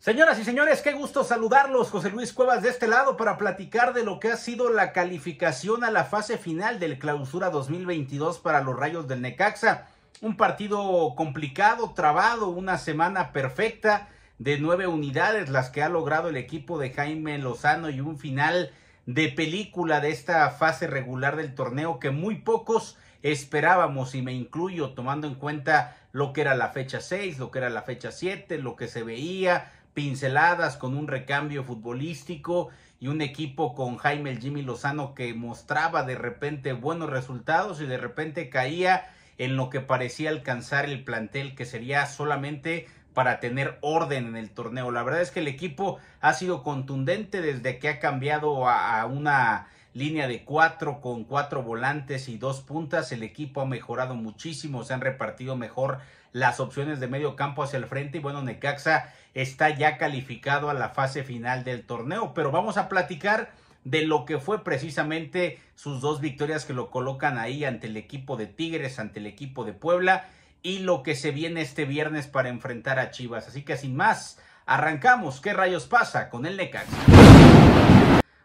Señoras y señores, qué gusto saludarlos. José Luis Cuevas de este lado para platicar de lo que ha sido la calificación a la fase final del Clausura 2022 para los Rayos del Necaxa. Un partido complicado, trabado, una semana perfecta de nueve unidades las que ha logrado el equipo de Jaime Lozano y un final de película de esta fase regular del torneo que muy pocos esperábamos y me incluyo tomando en cuenta lo que era la fecha 6, lo que era la fecha 7, lo que se veía, pinceladas con un recambio futbolístico y un equipo con Jaime el Jimmy Lozano que mostraba de repente buenos resultados y de repente caía en lo que parecía alcanzar el plantel que sería solamente para tener orden en el torneo. La verdad es que el equipo ha sido contundente desde que ha cambiado a, una línea de cuatro con cuatro volantes y dos puntas. El equipo ha mejorado muchísimo, se han repartido mejor las opciones de medio campo hacia el frente y bueno, Necaxa está ya calificado a la fase final del torneo. Pero vamos a platicar de lo que fue precisamente sus dos victorias que lo colocan ahí ante el equipo de Tigres, ante el equipo de Puebla y lo que se viene este viernes para enfrentar a Chivas. Así que sin más, arrancamos. ¿Qué rayos pasa con el Necaxa?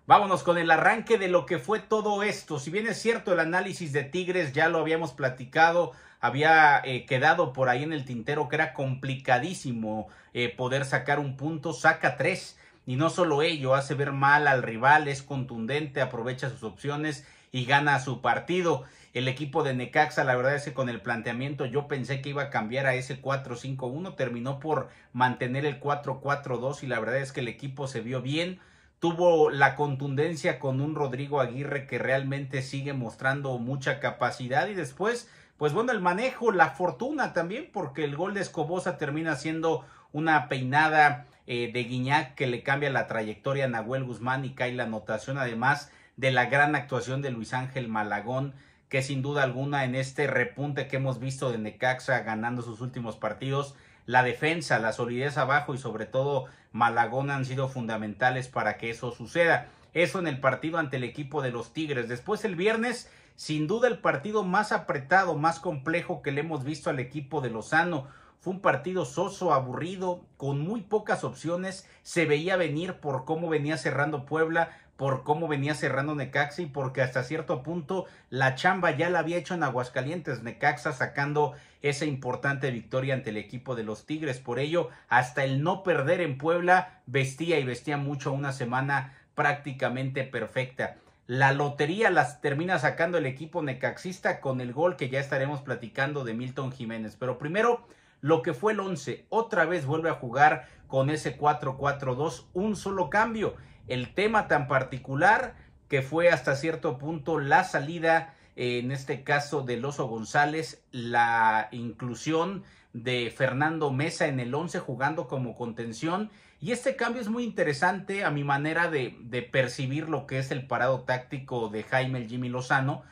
Vámonos con el arranque de lo que fue todo esto. Si bien es cierto, el análisis de Tigres ya lo habíamos platicado, había eh, quedado por ahí en el tintero que era complicadísimo eh, poder sacar un punto, saca tres. Y no solo ello, hace ver mal al rival, es contundente, aprovecha sus opciones y gana su partido. El equipo de Necaxa, la verdad es que con el planteamiento yo pensé que iba a cambiar a ese 4-5-1, terminó por mantener el 4-4-2 y la verdad es que el equipo se vio bien tuvo la contundencia con un Rodrigo Aguirre que realmente sigue mostrando mucha capacidad y después, pues bueno, el manejo, la fortuna también, porque el gol de Escobosa termina siendo una peinada eh, de Guiñac que le cambia la trayectoria a Nahuel Guzmán y cae la anotación, además de la gran actuación de Luis Ángel Malagón, que sin duda alguna en este repunte que hemos visto de Necaxa ganando sus últimos partidos, la defensa, la solidez abajo y sobre todo Malagón han sido fundamentales para que eso suceda. Eso en el partido ante el equipo de los Tigres. Después el viernes, sin duda el partido más apretado, más complejo que le hemos visto al equipo de Lozano. Fue un partido soso, aburrido, con muy pocas opciones. Se veía venir por cómo venía cerrando Puebla, por cómo venía cerrando Necaxa y porque hasta cierto punto la chamba ya la había hecho en Aguascalientes, Necaxa sacando esa importante victoria ante el equipo de los Tigres. Por ello, hasta el no perder en Puebla vestía y vestía mucho una semana prácticamente perfecta. La lotería las termina sacando el equipo necaxista con el gol que ya estaremos platicando de Milton Jiménez. Pero primero, lo que fue el 11, otra vez vuelve a jugar con ese 4-4-2, un solo cambio el tema tan particular que fue hasta cierto punto la salida, eh, en este caso de Loso González, la inclusión de Fernando Mesa en el 11 jugando como contención. Y este cambio es muy interesante a mi manera de, percibir lo que es el parado táctico de Jaime el Jimmy Lozano,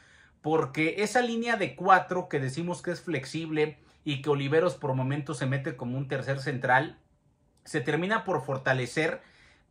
porque esa línea de cuatro que decimos que es flexible y que Oliveros por momentos se mete como un tercer central, se termina por fortalecer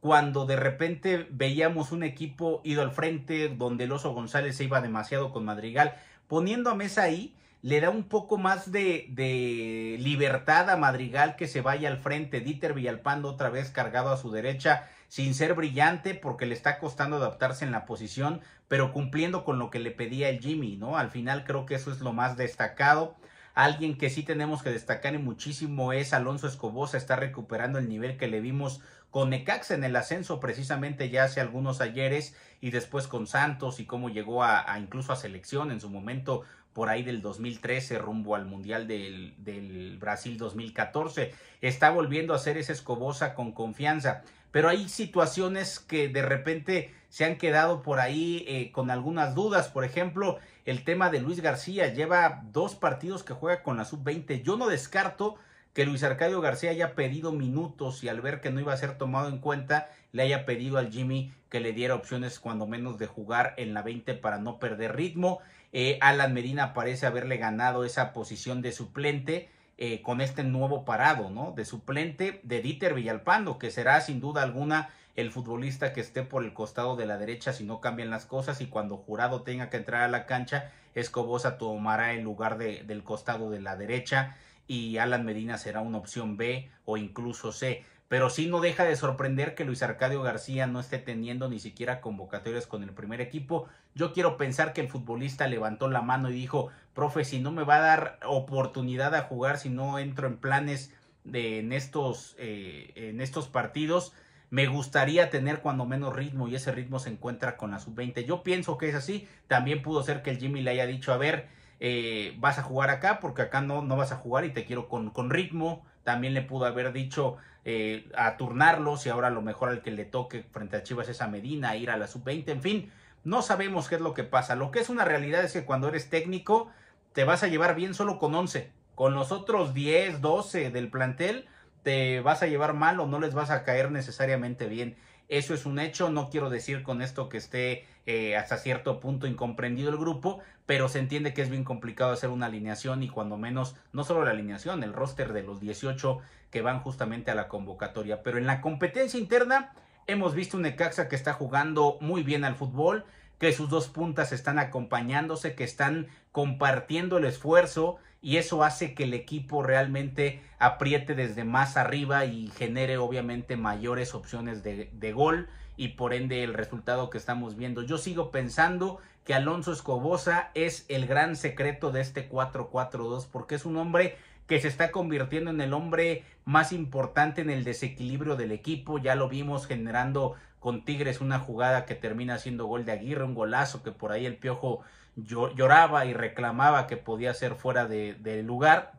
cuando de repente veíamos un equipo ido al frente donde el oso González se iba demasiado con Madrigal, poniendo a Mesa ahí le da un poco más de, de libertad a Madrigal que se vaya al frente, Dieter Villalpando otra vez cargado a su derecha, sin ser brillante porque le está costando adaptarse en la posición, pero cumpliendo con lo que le pedía el Jimmy, ¿no? Al final creo que eso es lo más destacado. Alguien que sí tenemos que destacar y muchísimo es Alonso Escobosa, está recuperando el nivel que le vimos con Necaxa en el ascenso precisamente ya hace algunos ayeres y después con Santos y cómo llegó a, incluso a selección en su momento por ahí del 2013 rumbo al Mundial del, Brasil 2014. Está volviendo a ser esa escobosa con confianza. Pero hay situaciones que de repente se han quedado por ahí eh, con algunas dudas. Por ejemplo, el tema de Luis García lleva dos partidos que juega con la sub-20. Yo no descarto que Luis Arcadio García haya pedido minutos y al ver que no iba a ser tomado en cuenta, le haya pedido al Jimmy que le diera opciones cuando menos de jugar en la 20 para no perder ritmo. Eh, Alan Medina parece haberle ganado esa posición de suplente eh, con este nuevo parado, ¿no? De suplente de Dieter Villalpando, que será sin duda alguna el futbolista que esté por el costado de la derecha si no cambian las cosas y cuando Jurado tenga que entrar a la cancha, Escobosa tomará el lugar de, del costado de la derecha y Alan Medina será una opción B o incluso C. Pero sí no deja de sorprender que Luis Arcadio García no esté teniendo ni siquiera convocatorias con el primer equipo. Yo quiero pensar que el futbolista levantó la mano y dijo, profe, si no me va a dar oportunidad a jugar, si no entro en planes de, en, estos, eh, en estos partidos, me gustaría tener cuando menos ritmo y ese ritmo se encuentra con la sub-20. Yo pienso que es así. También pudo ser que el Jimmy le haya dicho, a ver, eh, vas a jugar acá porque acá no, no vas a jugar y te quiero con, ritmo. También le pudo haber dicho eh, a turnarlos y ahora lo mejor al que le toque frente a Chivas es a Medina, ir a la sub-20, en fin, no sabemos qué es lo que pasa. Lo que es una realidad es que cuando eres técnico te vas a llevar bien solo con 11, con los otros 10, 12 del plantel te vas a llevar mal o no les vas a caer necesariamente bien. Eso es un hecho, no quiero decir con esto que esté eh, hasta cierto punto incomprendido el grupo, pero se entiende que es bien complicado hacer una alineación y cuando menos, no solo la alineación, el roster de los 18 que van justamente a la convocatoria. Pero en la competencia interna hemos visto un Ecaxa que está jugando muy bien al fútbol, que sus dos puntas están acompañándose, que están compartiendo el esfuerzo, y eso hace que el equipo realmente apriete desde más arriba y genere obviamente mayores opciones de, gol y por ende el resultado que estamos viendo. Yo sigo pensando que Alonso Escobosa es el gran secreto de este 4-4-2 porque es un hombre que se está convirtiendo en el hombre más importante en el desequilibrio del equipo. Ya lo vimos generando con Tigres una jugada que termina siendo gol de Aguirre, un golazo que por ahí el Piojo lloraba y reclamaba que podía ser fuera de, del lugar.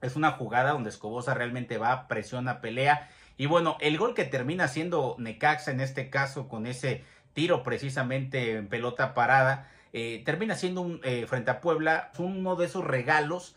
Es una jugada donde Escobosa realmente va, presiona, pelea. Y bueno, el gol que termina siendo Necaxa en este caso con ese tiro precisamente en pelota parada, eh, termina siendo un, eh, frente a Puebla uno de esos regalos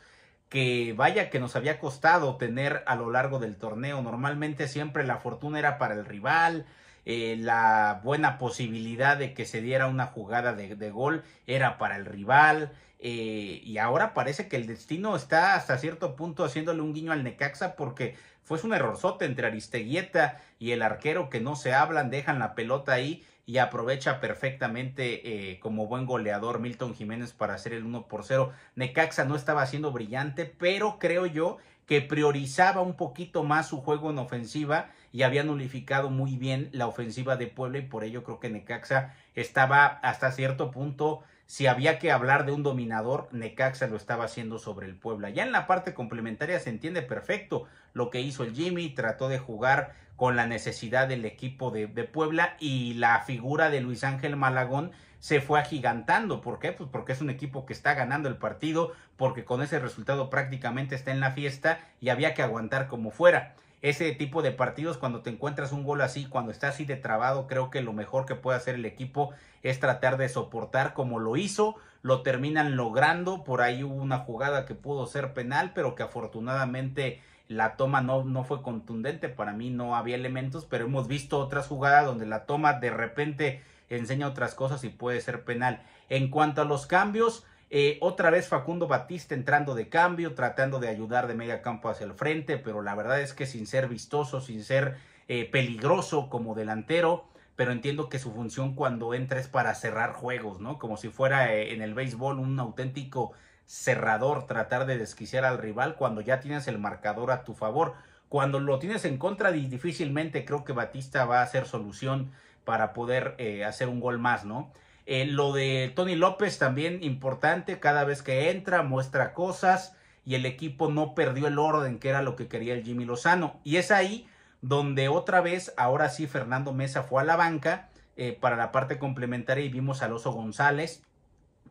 que vaya que nos había costado tener a lo largo del torneo. Normalmente siempre la fortuna era para el rival, eh, la buena posibilidad de que se diera una jugada de, gol era para el rival. Eh, y ahora parece que el destino está hasta cierto punto haciéndole un guiño al Necaxa porque fue un errorzote entre Aristeguieta y el arquero que no se hablan, dejan la pelota ahí y aprovecha perfectamente eh, como buen goleador Milton Jiménez para hacer el 1 por 0. Necaxa no estaba siendo brillante, pero creo yo que priorizaba un poquito más su juego en ofensiva y había nulificado muy bien la ofensiva de Puebla y por ello creo que Necaxa estaba hasta cierto punto, si había que hablar de un dominador, Necaxa lo estaba haciendo sobre el Puebla. Ya en la parte complementaria se entiende perfecto lo que hizo el Jimmy, trató de jugar con la necesidad del equipo de, de Puebla y la figura de Luis Ángel Malagón se fue agigantando. ¿Por qué? Pues porque es un equipo que está ganando el partido, porque con ese resultado prácticamente está en la fiesta y había que aguantar como fuera. Ese tipo de partidos, cuando te encuentras un gol así, cuando está así de trabado, creo que lo mejor que puede hacer el equipo es tratar de soportar como lo hizo, lo terminan logrando, por ahí hubo una jugada que pudo ser penal, pero que afortunadamente la toma no, no, fue contundente, para mí no había elementos, pero hemos visto otras jugadas donde la toma de repente enseña otras cosas y puede ser penal. En cuanto a los cambios, eh, otra vez Facundo Batista entrando de cambio, tratando de ayudar de media campo hacia el frente, pero la verdad es que sin ser vistoso, sin ser eh, peligroso como delantero, pero entiendo que su función cuando entra es para cerrar juegos, ¿no? Como si fuera eh, en el béisbol un auténtico cerrador, tratar de desquiciar al rival cuando ya tienes el marcador a tu favor. Cuando lo tienes en contra, difícilmente creo que Batista va a ser solución para poder eh, hacer un gol más, ¿no? Eh, lo de Tony López también importante, cada vez que entra muestra cosas y el equipo no perdió el orden que era lo que quería el Jimmy Lozano. Y es ahí donde otra vez, ahora sí, Fernando Mesa fue a la banca eh, para la parte complementaria y vimos a Oso González.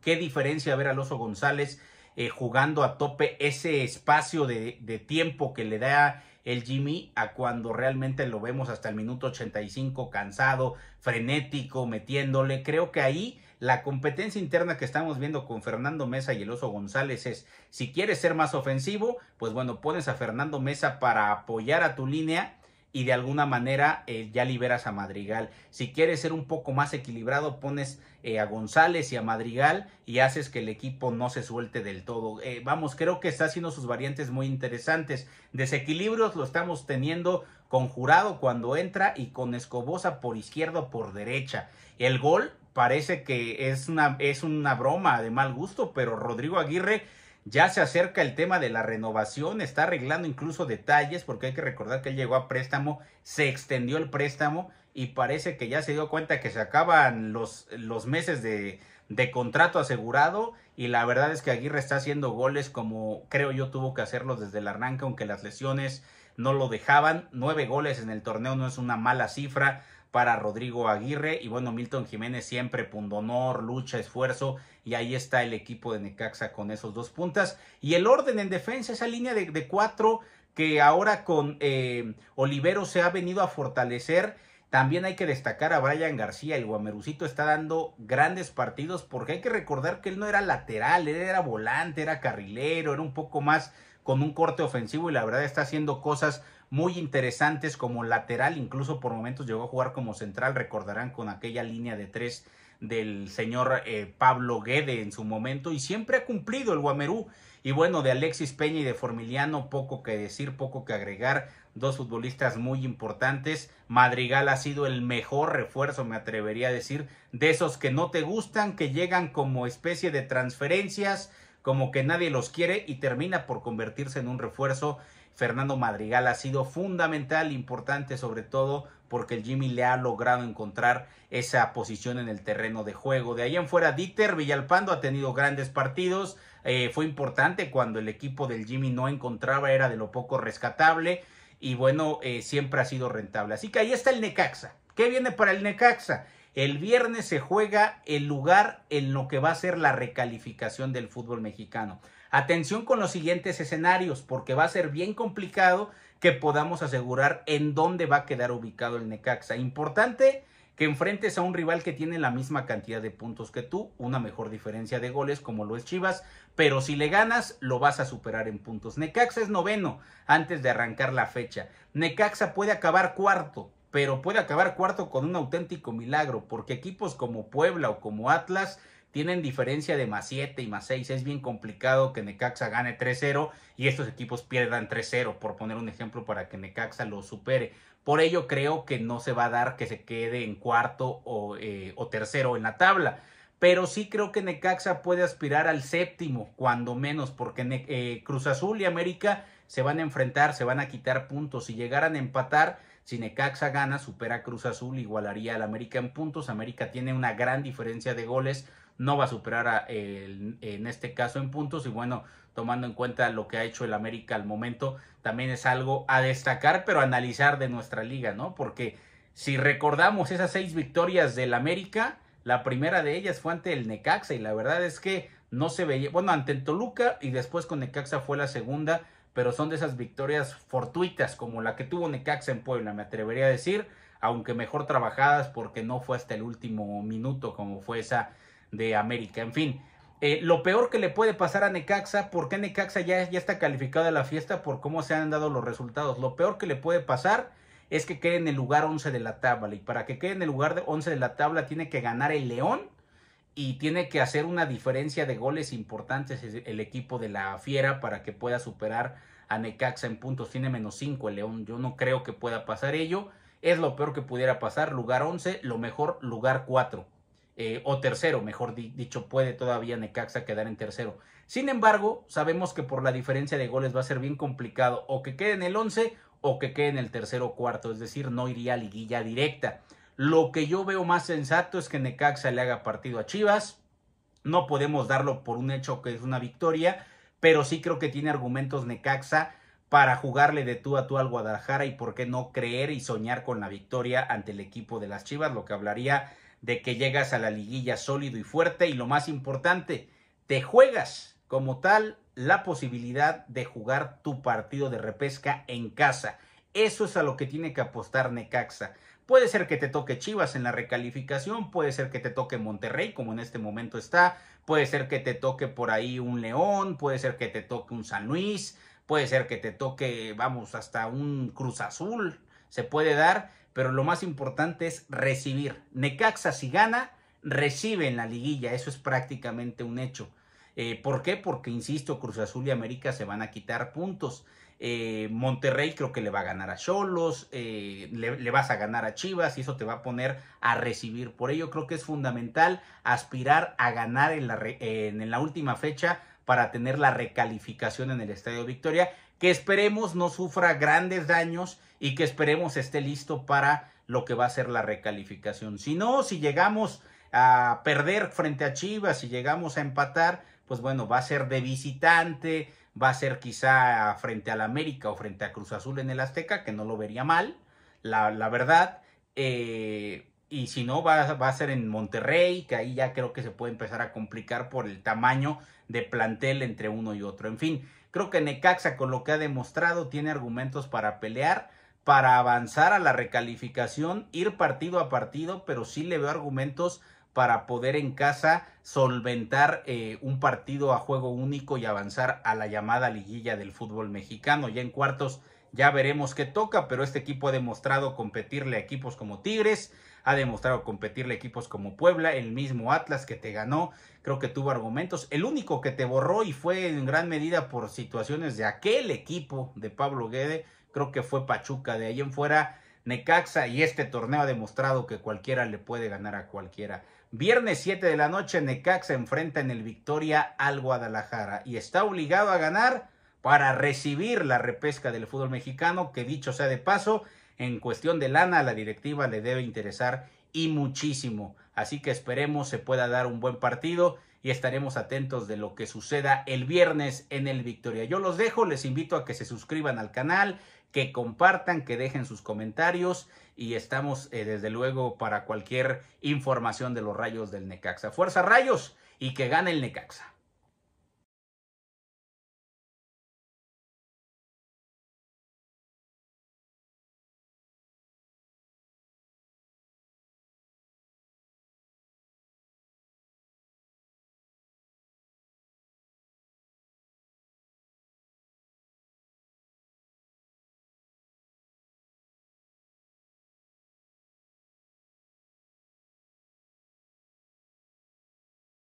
Qué diferencia ver a Oso González jugando a tope ese espacio de tiempo que le da el Jimmy a cuando realmente lo vemos hasta el minuto 85 cansado, frenético, metiéndole. Creo que ahí la competencia interna que estamos viendo con Fernando Mesa y el Oso González es, si quieres ser más ofensivo, pues bueno, pones a Fernando Mesa para apoyar a tu línea y de alguna manera eh, ya liberas a Madrigal. Si quieres ser un poco más equilibrado, pones eh, a González y a Madrigal y haces que el equipo no se suelte del todo. Eh, vamos, creo que está haciendo sus variantes muy interesantes. Desequilibrios lo estamos teniendo con Jurado cuando entra y con Escobosa por izquierda o por derecha. El gol parece que es una, es una broma de mal gusto, pero Rodrigo Aguirre ya se acerca el tema de la renovación, está arreglando incluso detalles, porque hay que recordar que llegó a préstamo, se extendió el préstamo y parece que ya se dio cuenta que se acaban los, los meses de, contrato asegurado y la verdad es que Aguirre está haciendo goles como creo yo tuvo que hacerlo desde el arranque, aunque las lesiones no lo dejaban. Nueve goles en el torneo no es una mala cifra para Rodrigo Aguirre. Y bueno, Milton Jiménez siempre pundonor, lucha, esfuerzo. Y ahí está el equipo de Necaxa con esos dos puntas. Y el orden en defensa, esa línea de, cuatro que ahora con eh, Olivero se ha venido a fortalecer. También hay que destacar a Brian García, el guamerucito está dando grandes partidos porque hay que recordar que él no era lateral, él era volante, era carrilero, era un poco más con un corte ofensivo y la verdad está haciendo cosas muy interesantes como lateral, incluso por momentos llegó a jugar como central, recordarán con aquella línea de tres del señor eh, Pablo Guede en su momento y siempre ha cumplido el Guamerú. Y bueno, de Alexis Peña y de Formiliano, poco que decir, poco que agregar. Dos futbolistas muy importantes. Madrigal ha sido el mejor refuerzo, me atrevería a decir, de esos que no te gustan, que llegan como especie de transferencias, como que nadie los quiere y termina por convertirse en un refuerzo. Fernando Madrigal ha sido fundamental, importante sobre todo porque el Jimmy le ha logrado encontrar esa posición en el terreno de juego. De ahí en fuera, Dieter Villalpando ha tenido grandes partidos. Eh, fue importante cuando el equipo del Jimmy no encontraba, era de lo poco rescatable. Y bueno, eh, siempre ha sido rentable. Así que ahí está el Necaxa. ¿Qué viene para el Necaxa? El viernes se juega el lugar en lo que va a ser la recalificación del fútbol mexicano. Atención con los siguientes escenarios, porque va a ser bien complicado que podamos asegurar en dónde va a quedar ubicado el Necaxa. Importante que enfrentes a un rival que tiene la misma cantidad de puntos que tú, una mejor diferencia de goles como lo es Chivas, pero si le ganas lo vas a superar en puntos. Necaxa es noveno antes de arrancar la fecha. Necaxa puede acabar cuarto pero puede acabar cuarto con un auténtico milagro, porque equipos como Puebla o como Atlas tienen diferencia de más 7 y más 6. Es bien complicado que Necaxa gane 3-0 y estos equipos pierdan 3-0, por poner un ejemplo, para que Necaxa lo supere. Por ello creo que no se va a dar que se quede en cuarto o, eh, tercero en la tabla. Pero sí creo que Necaxa puede aspirar al séptimo, cuando menos, porque eh, Cruz Azul y América se van a enfrentar, se van a quitar puntos. Si llegaran a empatar, si Necaxa gana, supera Cruz Azul, igualaría al América en puntos. América tiene una gran diferencia de goles, no va a superar en este caso en puntos. Y bueno, tomando en cuenta lo que ha hecho el América al momento, también es algo a destacar, pero analizar de nuestra liga, ¿no? Porque si recordamos esas seis victorias del América, la primera de ellas fue ante el Necaxa y la verdad es que no se veía, bueno, ante Toluca y después con Necaxa fue la segunda pero son de esas victorias fortuitas como la que tuvo Necaxa en Puebla, me atrevería a decir, aunque mejor trabajadas porque no fue hasta el último minuto como fue esa de América. En fin, eh, lo peor que le puede pasar a Necaxa, porque Necaxa ya, está calificada a la fiesta por cómo se han dado los resultados, lo peor que le puede pasar es que quede en el lugar 11 de la tabla y para que quede en el lugar 11 de la tabla tiene que ganar el León y tiene que hacer una diferencia de goles importante el equipo de la Fiera para que pueda superar a Necaxa en puntos. Tiene menos 5 el León. Yo no creo que pueda pasar ello. Es lo peor que pudiera pasar. Lugar 11, lo mejor, lugar 4. Eh, o tercero, mejor dicho, puede todavía Necaxa quedar en tercero. Sin embargo, sabemos que por la diferencia de goles va a ser bien complicado o que quede en el 11 o que quede en el tercero o cuarto, es decir, no iría a liguilla directa. Lo que yo veo más sensato es que Necaxa le haga partido a Chivas. No podemos darlo por un hecho que es una victoria, pero sí creo que tiene argumentos Necaxa para jugarle de tú a tú al Guadalajara y por qué no creer y soñar con la victoria ante el equipo de las Chivas, lo que hablaría de que llegas a la liguilla sólido y fuerte y lo más importante, te juegas como tal la posibilidad de jugar tu partido de repesca en casa. Eso es a lo que tiene que apostar Necaxa. Puede ser que te toque Chivas en la recalificación, puede ser que te toque Monterrey, como en este momento está, puede ser que te toque por ahí un León, puede ser que te toque un San Luis, puede ser que te toque, vamos, hasta un Cruz Azul, se puede dar, pero lo más importante es recibir. Necaxa si gana, recibe en la liguilla, eso es prácticamente un hecho. Eh, ¿Por qué? Porque, insisto, Cruz Azul y América se van a quitar puntos. Eh, Monterrey creo que le va a ganar a Cholos, eh, le, vas a ganar a Chivas y eso te va a poner a recibir. Por ello creo que es fundamental aspirar a ganar en la, en la última fecha para tener la recalificación en el Estadio Victoria, que esperemos no sufra grandes daños y que esperemos esté listo para lo que va a ser la recalificación. Si no, si llegamos a perder frente a Chivas, si llegamos a empatar, pues bueno, va a ser de visitante, va a ser quizá frente al América o frente a Cruz Azul en el Azteca, que no lo vería mal, la, verdad. Eh, y si no, va, va, a ser en Monterrey, que ahí ya creo que se puede empezar a complicar por el tamaño de plantel entre uno y otro. En fin, creo que Necaxa, con lo que ha demostrado, tiene argumentos para pelear, para avanzar a la recalificación, ir partido a partido, pero sí le veo argumentos para poder en casa solventar eh, un partido a juego único y avanzar a la llamada liguilla del fútbol mexicano. Ya en cuartos ya veremos qué toca, pero este equipo ha demostrado competirle a equipos como Tigres, ha demostrado competirle a equipos como Puebla, el mismo Atlas que te ganó, creo que tuvo argumentos. El único que te borró y fue en gran medida por situaciones de aquel equipo de Pablo Guede, creo que fue Pachuca. De ahí en fuera Necaxa y este torneo ha demostrado que cualquiera le puede ganar a cualquiera. Viernes 7 de la noche Necaxa enfrenta en el Victoria al Guadalajara y está obligado a ganar para recibir la repesca del fútbol mexicano que dicho sea de paso, en cuestión de lana la directiva le debe interesar y muchísimo. Así que esperemos se pueda dar un buen partido y estaremos atentos de lo que suceda el viernes en el Victoria. Yo los dejo, les invito a que se suscriban al canal, que compartan, que dejen sus comentarios y estamos eh, desde luego para cualquier información de los rayos del Necaxa. Fuerza rayos y que gane el Necaxa.